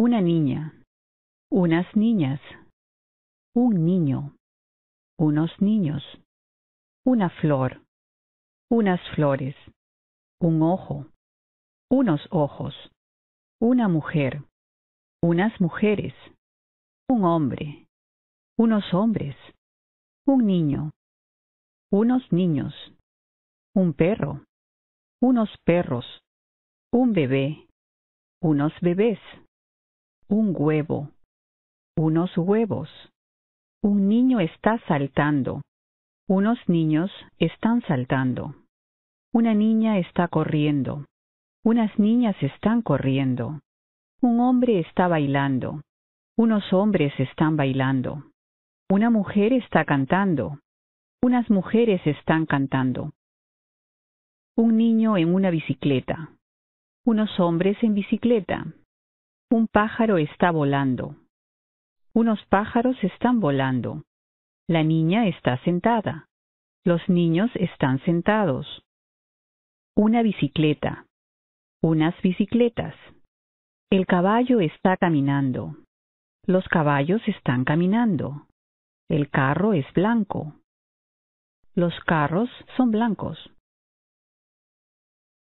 una niña, unas niñas, un niño, unos niños, una flor, unas flores, un ojo, unos ojos, una mujer, unas mujeres, un hombre, unos hombres, un niño, unos niños, un perro, unos perros, un bebé, unos bebés, un huevo, unos huevos. Un niño está saltando. Unos niños están saltando. Una niña está corriendo. Unas niñas están corriendo. Un hombre está bailando. Unos hombres están bailando. Una mujer está cantando. Unas mujeres están cantando. Un niño en una bicicleta. Unos hombres en bicicleta. Un pájaro está volando. Unos pájaros están volando. La niña está sentada. Los niños están sentados. Una bicicleta. Unas bicicletas. El caballo está caminando. Los caballos están caminando. El carro es blanco. Los carros son blancos.